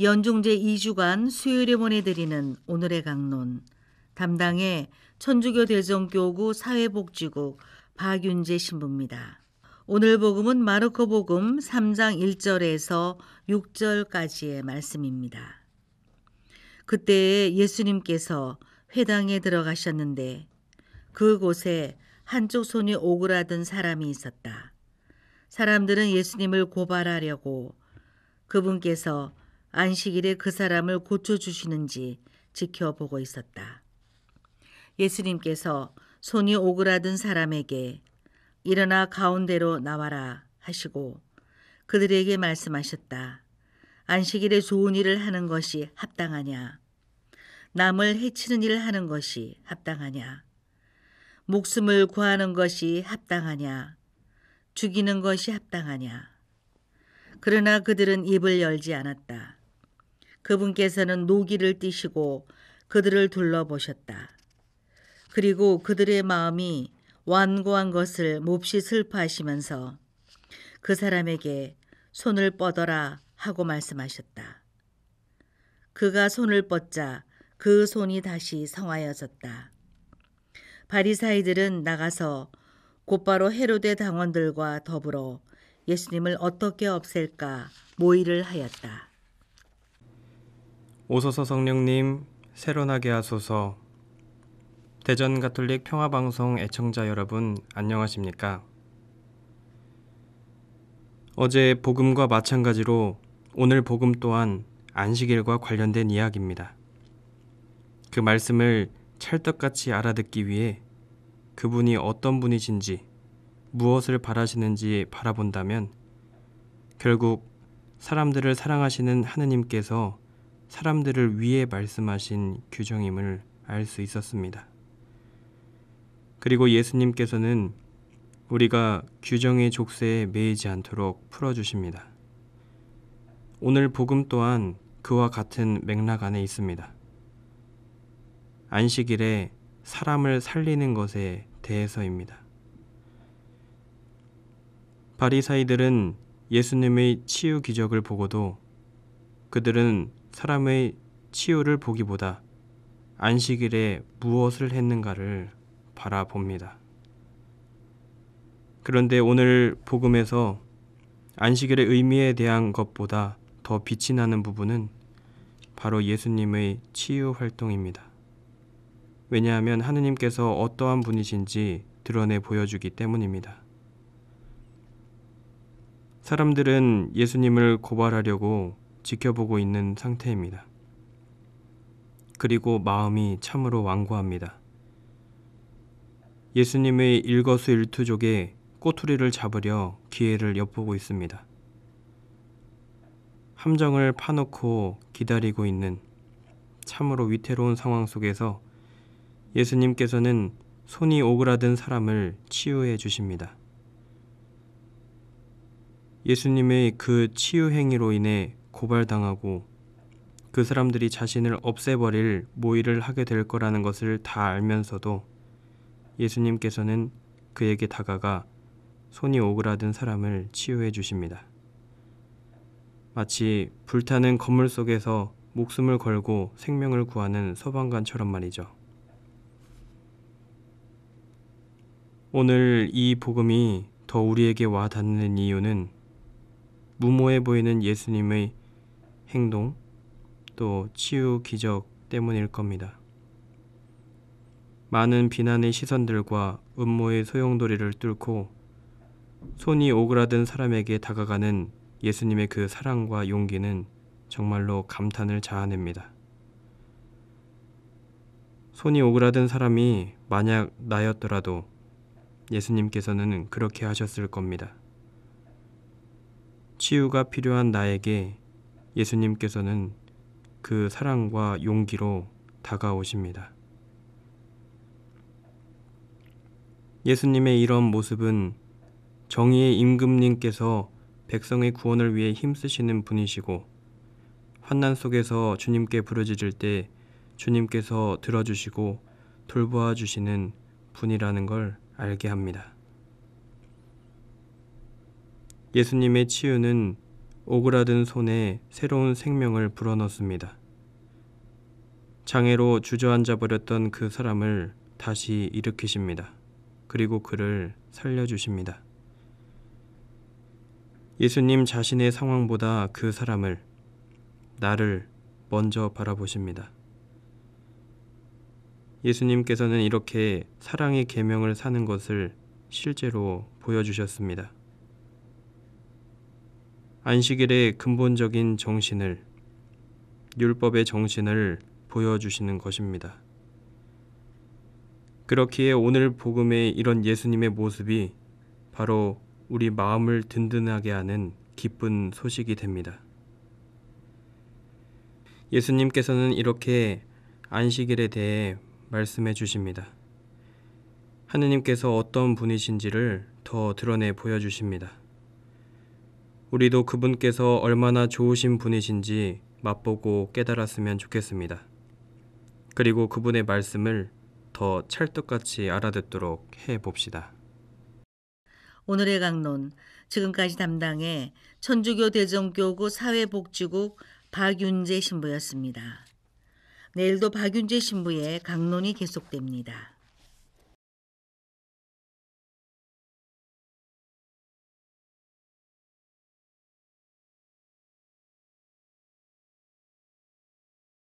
연중제 2주간 수요일에 보내드리는 오늘의 강론 담당의 천주교 대전교구 사회복지국 박윤재 신부입니다. 오늘 복음은 마르코 복음 3장 1절에서 6절까지의 말씀입니다. 그때 예수님께서 회당에 들어가셨는데 그곳에 한쪽 손이 오그라든 사람이 있었다. 사람들은 예수님을 고발하려고 그분께서 안식일에 그 사람을 고쳐주시는지 지켜보고 있었다. 예수님께서 손이 오그라든 사람에게 일어나 가운데로 나와라 하시고 그들에게 말씀하셨다. 안식일에 좋은 일을 하는 것이 합당하냐? 남을 해치는 일을 하는 것이 합당하냐? 목숨을 구하는 것이 합당하냐? 죽이는 것이 합당하냐? 그러나 그들은 입을 열지 않았다. 그분께서는 노기를 띠시고 그들을 둘러보셨다. 그리고 그들의 마음이 완고한 것을 몹시 슬퍼하시면서 그 사람에게 손을 뻗어라 하고 말씀하셨다. 그가 손을 뻗자 그 손이 다시 성하여졌다. 바리사이들은 나가서 곧바로 헤로데 당원들과 더불어 예수님을 어떻게 없앨까 모의를 하였다. 오소서 성령님 새로나게 하소서 대전 가톨릭 평화방송 애청자 여러분 안녕하십니까? 어제 복음과 마찬가지로 오늘 복음 또한 안식일과 관련된 이야기입니다. 그 말씀을 찰떡같이 알아듣기 위해 그분이 어떤 분이신지 무엇을 바라시는지 바라본다면 결국 사람들을 사랑하시는 하느님께서 사람들을 위해 말씀하신 규정임을 알 수 있었습니다. 그리고 예수님께서는 우리가 규정의 족쇄에 매이지 않도록 풀어주십니다. 오늘 복음 또한 그와 같은 맥락 안에 있습니다. 안식일에 사람을 살리는 것에 대해서입니다. 바리사이들은 예수님의 치유 기적을 보고도 그들은 사람의 치유를 보기보다 안식일에 무엇을 했는가를 바라봅니다. 그런데 오늘 복음에서 안식일의 의미에 대한 것보다 더 빛이 나는 부분은 바로 예수님의 치유 활동입니다. 왜냐하면 하느님께서 어떠한 분이신지 드러내 보여주기 때문입니다. 사람들은 예수님을 고발하려고 지켜보고 있는 상태입니다. 그리고 마음이 참으로 완고합니다. 예수님의 일거수일투족에 꼬투리를 잡으려 기회를 엿보고 있습니다. 함정을 파놓고 기다리고 있는 참으로 위태로운 상황 속에서 예수님께서는 손이 오그라든 사람을 치유해 주십니다. 예수님의 그 치유 행위로 인해 고발당하고 그 사람들이 자신을 없애버릴 모의를 하게 될 거라는 것을 다 알면서도 예수님께서는 그에게 다가가 손이 오그라든 사람을 치유해 주십니다. 마치 불타는 건물 속에서 목숨을 걸고 생명을 구하는 소방관처럼 말이죠. 오늘 이 복음이 더 우리에게 와 닿는 이유는 무모해 보이는 예수님의 행동, 또 치유 기적 때문일 겁니다. 많은 비난의 시선들과 음모의 소용돌이를 뚫고 손이 오그라든 사람에게 다가가는 예수님의 그 사랑과 용기는 정말로 감탄을 자아냅니다. 손이 오그라든 사람이 만약 나였더라도 예수님께서는 그렇게 하셨을 겁니다. 치유가 필요한 나에게 예수님께서는 그 사랑과 용기로 다가오십니다. 예수님의 이런 모습은 정의의 임금님께서 백성의 구원을 위해 힘쓰시는 분이시고 환난 속에서 주님께 부르짖을 때 주님께서 들어주시고 돌보아 주시는 분이라는 걸 알게 합니다. 예수님의 치유는 오그라든 손에 새로운 생명을 불어넣습니다. 장애로 주저앉아 버렸던 그 사람을 다시 일으키십니다. 그리고 그를 살려주십니다. 예수님 자신의 상황보다 그 사람을, 나를 먼저 바라보십니다. 예수님께서는 이렇게 사랑의 계명을 사는 것을 실제로 보여주셨습니다. 안식일의 근본적인 정신을 율법의 정신을 보여주시는 것입니다. 그렇기에 오늘 복음의 이런 예수님의 모습이 바로 우리 마음을 든든하게 하는 기쁜 소식이 됩니다. 예수님께서는 이렇게 안식일에 대해 말씀해 주십니다. 하느님께서 어떤 분이신지를 더 드러내 보여주십니다. 우리도 그분께서 얼마나 좋으신 분이신지 맛보고 깨달았으면 좋겠습니다. 그리고 그분의 말씀을 더 찰떡같이 알아듣도록 해 봅시다. 오늘의 강론 지금까지 담당해 천주교 대전교구 사회복지국 박윤재 신부였습니다. 내일도 박윤재 신부의 강론이 계속됩니다.